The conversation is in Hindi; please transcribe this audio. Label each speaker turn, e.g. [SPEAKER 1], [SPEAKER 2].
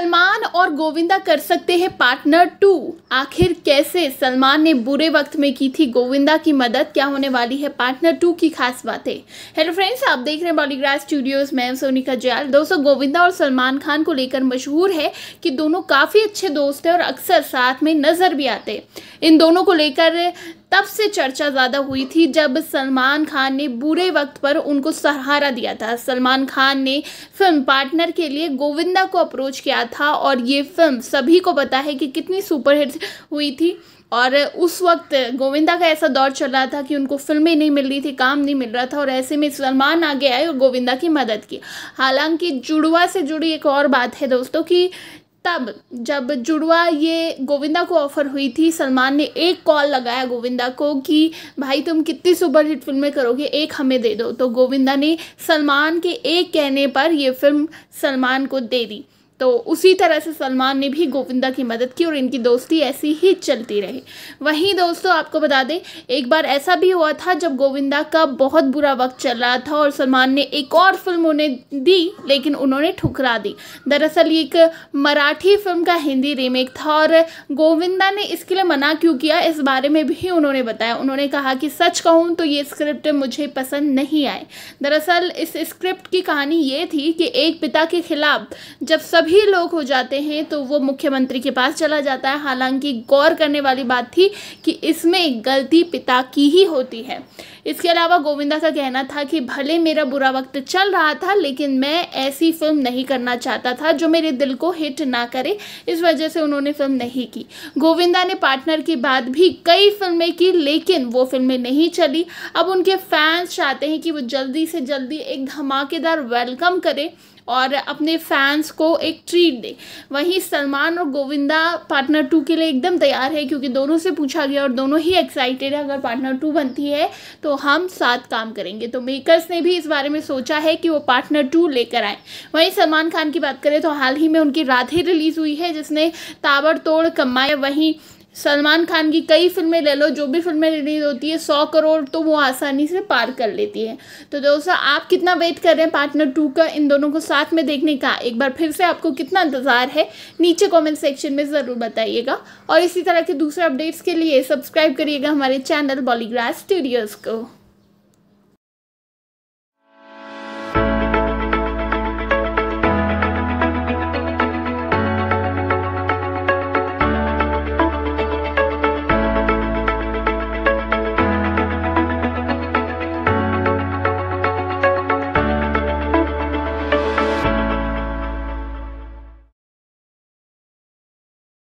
[SPEAKER 1] सलमान और गोविंदा कर सकते हैं पार्टनर टू आखिर कैसे सलमान ने बुरे वक्त में की थी गोविंदा की मदद क्या होने वाली है पार्टनर टू की खास बातें हेलो फ्रेंड्स आप देख रहे हैं बॉलीग्राज स्टूडियोज मैं सोनिका जयाल दोस्तों गोविंदा और सलमान खान को लेकर मशहूर है कि दोनों काफ़ी अच्छे दोस्त हैं और अक्सर साथ में नज़र भी आते इन दोनों को लेकर तब से चर्चा ज़्यादा हुई थी जब सलमान खान ने बुरे वक्त पर उनको सहारा दिया था सलमान खान ने फिल्म पार्टनर के लिए गोविंदा को अप्रोच किया था और ये फिल्म सभी को पता है कि कितनी सुपरहिट हुई थी और उस वक्त गोविंदा का ऐसा दौर चल रहा था कि उनको फिल्में नहीं मिल रही थी काम नहीं मिल रहा था और ऐसे में सलमान आगे आए और गोविंदा की मदद की हालांकि जुड़वा से जुड़ी एक और बात है दोस्तों कि तब जब जुड़वा ये गोविंदा को ऑफ़र हुई थी सलमान ने एक कॉल लगाया गोविंदा को कि भाई तुम कितनी सुपरहिट फिल्में करोगे एक हमें दे दो तो गोविंदा ने सलमान के एक कहने पर ये फिल्म सलमान को दे दी तो उसी तरह से सलमान ने भी गोविंदा की मदद की और इनकी दोस्ती ऐसी ही चलती रही वहीं दोस्तों आपको बता दें एक बार ऐसा भी हुआ था जब गोविंदा का बहुत बुरा वक्त चल रहा था और सलमान ने एक और फिल्म उन्हें दी लेकिन उन्होंने ठुकरा दी दरअसल ये एक मराठी फिल्म का हिंदी रीमेक था और गोविंदा ने इसके लिए मना क्यों किया इस बारे में भी उन्होंने बताया उन्होंने कहा कि सच कहूँ तो ये स्क्रिप्ट मुझे पसंद नहीं आए दरअसल इस स्क्रिप्ट की कहानी ये थी कि एक पिता के खिलाफ जब सभी सभी लोग हो जाते हैं तो वो मुख्यमंत्री के पास चला जाता है हालांकि गौर करने वाली बात थी कि इसमें गलती पिता की ही होती है इसके अलावा गोविंदा का कहना था कि भले मेरा बुरा वक्त चल रहा था लेकिन मैं ऐसी फिल्म नहीं करना चाहता था जो मेरे दिल को हिट ना करे इस वजह से उन्होंने फिल्म नहीं की गोविंदा ने पार्टनर की बात भी कई फिल्में की लेकिन वो फिल्में नहीं चली अब उनके फैंस चाहते हैं कि वो जल्दी से जल्दी एक धमाकेदार वेलकम करें और अपने फैंस को एक ट्रीट दे वहीं सलमान और गोविंदा पार्टनर टू के लिए एकदम तैयार है क्योंकि दोनों से पूछा गया और दोनों ही एक्साइटेड है अगर पार्टनर टू बनती है तो तो हम साथ काम करेंगे तो मेकर्स ने भी इस बारे में सोचा है कि वो पार्टनर टू लेकर आए वहीं सलमान खान की बात करें तो हाल ही में उनकी राधे रिलीज़ हुई है जिसने ताबड़तोड़ कमाया वहीं सलमान खान की कई फिल्में ले लो जो भी फिल्में रिलीज होती है सौ करोड़ तो वो आसानी से पार कर लेती है तो दोस्तों आप कितना वेट कर रहे हैं पार्टनर टू का इन दोनों को साथ में देखने का एक बार फिर से आपको कितना इंतज़ार है नीचे कमेंट सेक्शन में ज़रूर बताइएगा और इसी तरह के दूसरे अपडेट्स के लिए सब्सक्राइब करिएगा हमारे चैनल बॉलीग्रास स्टूडियोज़ को